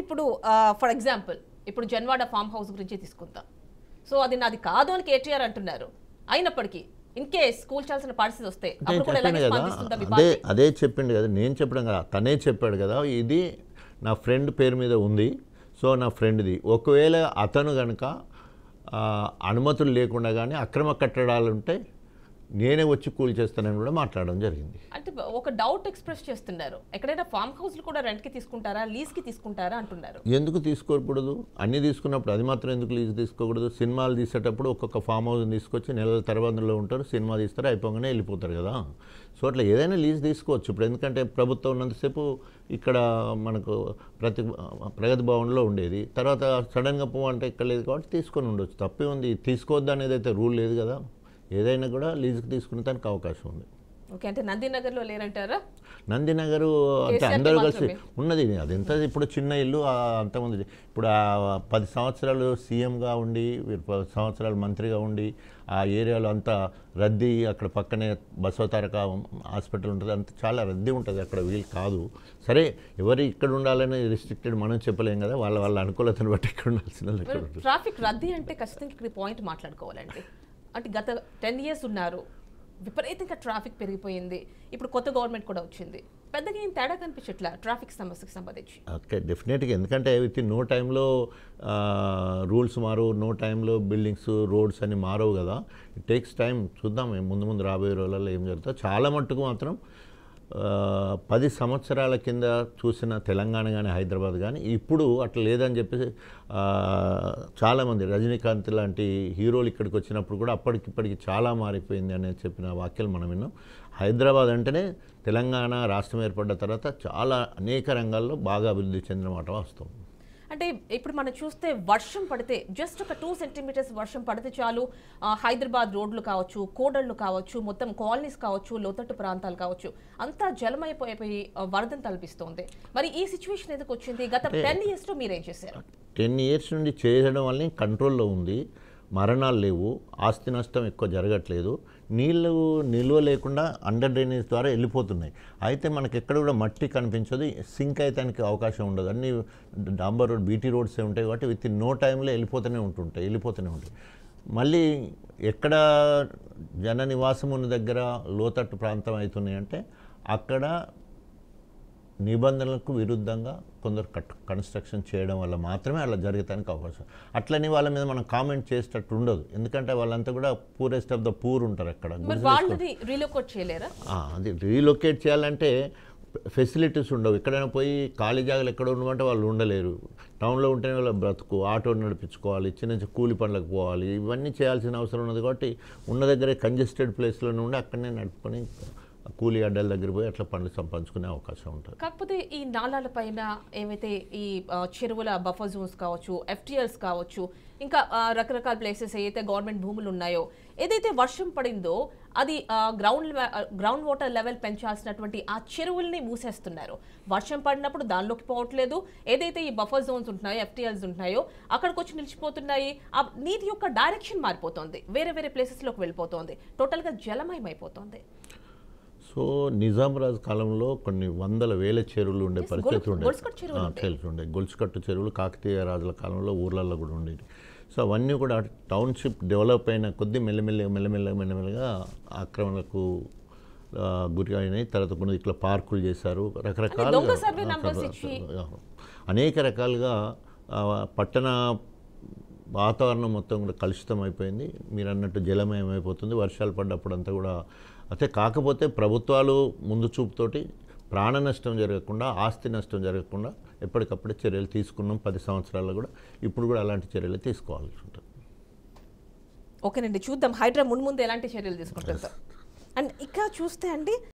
ఇప్పుడు for example ఇప్పుడు Janwada farm house గురించి తీసుకుందాం సో అది నాది కాదు అని కేటీఆర్ అంటున్నారు అయినప్పటికీ ఇన్ కేస్ కూల్చాల్సిన పరిస్థితి వస్తే అదే అదే చెప్పిండు కదా నేను చెప్పడం కదా తనే చెప్పాడు కదా ఇది నా ఫ్రెండ్ పేరు మీద ఉంది సో నా ఫ్రెండ్ది ఒకవేళ అతను కనుక అనుమతులు లేకుండా కానీ అక్రమ కట్టడాలు ఉంటే నేనే వచ్చి కూల్ చేస్తానని కూడా మాట్లాడడం జరిగింది అంటే ఒక డౌట్ ఎక్స్ప్రెస్ చేస్తున్నారు ఎక్కడైనా ఫామ్ హౌస్లు కూడా రెంట్కి తీసుకుంటారా లీజ్కి తీసుకుంటారా అంటున్నారు ఎందుకు తీసుకోకూడదు అన్ని తీసుకున్నప్పుడు అది మాత్రం ఎందుకు లీజ్ తీసుకోకూడదు సినిమాలు తీసేటప్పుడు ఒక్కొక్క ఫామ్ హౌస్ తీసుకొచ్చి నెలల తరబందులో ఉంటారు సినిమా తీస్తారు అయిపోగానే వెళ్ళిపోతారు కదా సో అట్లా ఏదైనా లీజ్ తీసుకోవచ్చు ఇప్పుడు ఎందుకంటే ప్రభుత్వం ఉన్నంతసేపు ఇక్కడ మనకు ప్రతి ప్రగతి భవన్లో ఉండేది తర్వాత సడన్గా పోవంటే ఇక్కడ లేదు కాబట్టి తీసుకొని ఉండొచ్చు తప్పే ఉంది తీసుకోవద్దు అనేది అయితే రూల్ లేదు కదా ఏదైనా కూడా తీసుకునే తీసుకునేదానికి అవకాశం ఉంది ఓకే అంటే నందినగర్లో లేరంటారా నందినగర్ అంటే అందరూ కలిసి ఉన్నది అది ఎంత ఇప్పుడు చిన్న ఇల్లు అంతకుముందు ఇప్పుడు పది సంవత్సరాలు సీఎంగా ఉండి పది సంవత్సరాలు మంత్రిగా ఉండి ఆ ఏరియాలో అంతా రద్దీ అక్కడ పక్కనే బసవతారక హాస్పిటల్ ఉంటుంది అంత చాలా రద్దీ ఉంటుంది అక్కడ వీలు కాదు సరే ఎవరు ఇక్కడ ఉండాలని రిస్ట్రిక్టెడ్ మనం చెప్పలేం కదా వాళ్ళ వాళ్ళ అనుకూలతను బట్టి ఇక్కడ ఉండాల్సిన ట్రాఫిక్ రద్దీ అంటే ఖచ్చితంగా ఇక్కడ పాయింట్ మాట్లాడుకోవాలండి అంటే గత టెన్ ఇయర్స్ ఉన్నారు విపరీతంగా ట్రాఫిక్ పెరిగిపోయింది ఇప్పుడు కొత్త గవర్నమెంట్ కూడా వచ్చింది పెద్దగా ఏం తేడా కనిపించట్లా ట్రాఫిక్ సమస్యకు సంబంధించి ఓకే డెఫినెట్గా ఎందుకంటే విత్ నో టైంలో రూల్స్ మారు నో టైంలో బిల్డింగ్స్ రోడ్స్ అన్ని మారవు కదా ఇట్ టేక్స్ టైం చూద్దాం ముందు ముందు రాబోయే రోజులలో ఏం జరుగుతుందో చాలా మట్టుకు మాత్రం పది సంవత్సరాల కింద చూసిన తెలంగాణ కానీ హైదరాబాద్ కానీ ఇప్పుడు అట్లా లేదని చెప్పేసి చాలామంది రజనీకాంత్ లాంటి హీరోలు ఇక్కడికి వచ్చినప్పుడు కూడా అప్పటికిప్పటికి చాలా మారిపోయింది అనేది చెప్పిన వాక్యాలు మనం విన్నాం హైదరాబాద్ అంటేనే తెలంగాణ రాష్ట్రం ఏర్పడ్డ తర్వాత చాలా అనేక రంగాల్లో బాగా అభివృద్ధి చెందిన మాట వస్తుంది అంటే ఇప్పుడు మనం చూస్తే వర్షం పడితే జస్ట్ ఒక టూ సెంటీమీటర్స్ వర్షం పడితే చాలు హైదరాబాద్ రోడ్లు కావచ్చు కోడళ్ళు కావచ్చు మొత్తం కాలనీస్ కావచ్చు లోతట్టు ప్రాంతాలు కావచ్చు అంతా జలమైపోయిపోయి వరదను తలపిస్తోంది మరి ఈ సిచ్యువేషన్ ఎందుకు వచ్చింది గత టెన్ ఇయర్స్లో మీరేం చేశారు టెన్ ఇయర్స్ నుండి చేయడం వల్ల కంట్రోల్లో ఉంది మరణాలు లేవు ఆస్తి నష్టం ఎక్కువ జరగట్లేదు నీళ్ళు నిల్వ లేకుండా అండర్ డ్రైనేజ్ ద్వారా వెళ్ళిపోతున్నాయి అయితే మనకి ఎక్కడ కూడా మట్టి కనిపించదు సింక్ అయితే అవకాశం ఉండదు అన్ని డాంబర్ రోడ్ బీటీ రోడ్సే ఉంటాయి కాబట్టి విత్ ఇన్ నో టైంలో వెళ్ళిపోతూనే ఉంటుంటాయి వెళ్ళిపోతూనే ఉంటాయి మళ్ళీ ఎక్కడ జన నివాసం ఉన్న దగ్గర లోతట్టు ప్రాంతం అవుతున్నాయి అంటే అక్కడ నిబంధనలకు విరుద్ధంగా కొందరు కట్ కన్స్ట్రక్షన్ చేయడం వల్ల మాత్రమే అలా జరగటానికి అవకాశం అట్లని వాళ్ళ మీద మనం కామెంట్ చేసేటట్టు ఉండదు ఎందుకంటే వాళ్ళంతా కూడా పూరెస్ట్ ఆఫ్ ద పూర్ ఉంటారు అక్కడ అది రీలొకేట్ చేయాలంటే ఫెసిలిటీస్ ఉండవు ఎక్కడైనా పోయి ఖాళీ జాగాలు ఎక్కడ ఉండమంటే వాళ్ళు ఉండలేరు టౌన్లో ఉంటేనే వాళ్ళు బ్రతుకు ఆటో నడిపించుకోవాలి చిన్న చిన్న కూలి పనులకు పోవాలి ఇవన్నీ చేయాల్సిన అవసరం ఉన్నది కాబట్టి ఉన్న దగ్గరే కంజెస్టెడ్ ప్లేస్లో ఉండి అక్కడనే నడుపుకొని కూలీ అడ్డల దగ్గర పోయి అట్లా పండ్లు సంపాదించుకునే అవకాశం ఉంటుంది కాకపోతే ఈ నాళాల పైన ఏమైతే ఈ చెరువుల బఫర్ జోన్స్ కావచ్చు ఎఫ్టీఎల్స్ కావచ్చు ఇంకా రకరకాల ప్లేసెస్ ఏదైతే గవర్నమెంట్ భూములు ఉన్నాయో ఏదైతే వర్షం పడిందో అది గ్రౌండ్ గ్రౌండ్ వాటర్ లెవెల్ పెంచాల్సినటువంటి ఆ చెరువుల్ని మూసేస్తున్నారు వర్షం పడినప్పుడు దానిలోకి పోవట్లేదు ఏదైతే ఈ బఫర్ జోన్స్ ఉంటున్నాయో ఎఫ్టీఎల్స్ ఉంటున్నాయో అక్కడికి వచ్చి నిలిచిపోతున్నాయి ఆ నీటి యొక్క డైరెక్షన్ మారిపోతుంది వేరే వేరే ప్లేసెస్లోకి వెళ్ళిపోతుంది టోటల్గా జలమయం సో నిజాం రాజు కాలంలో కొన్ని వందల వేల చెరువులు ఉండే పరిస్థితి ఉండే తెలిసి ఉండే గొలుసుకట్టు చెరువులు కాకతీయ రాజుల కాలంలో ఊర్లలో కూడా ఉండేవి సో అవన్నీ కూడా టౌన్షిప్ డెవలప్ అయిన కొద్ది మెల్లమెల్లి మెల్లమెల్ల మెల్లమెల్లగా ఆక్రమణకు గురి అయినాయి తర్వాత కొన్ని ఇట్లా పార్కులు చేశారు రకరకాలుగా అనేక రకాలుగా పట్టణ వాతావరణం మొత్తం కూడా కలుషితం అయిపోయింది మీరు అన్నట్టు జలమయం అయిపోతుంది వర్షాలు పడ్డప్పుడంతా కూడా అయితే కాకపోతే ప్రభుత్వాలు ముందు చూపుతోటి ప్రాణ నష్టం జరగకుండా ఆస్తి నష్టం జరగకుండా ఎప్పటికప్పుడు చర్యలు తీసుకున్నాం పది సంవత్సరాల్లో కూడా ఇప్పుడు కూడా అలాంటి చర్యలు తీసుకోవాల్సి ఉంటుంది ఓకేనండి చూద్దాం హైడ్రా ముందు ముందు ఎలాంటి చర్యలు తీసుకుంటారు అండ్ ఇక చూస్తే అండి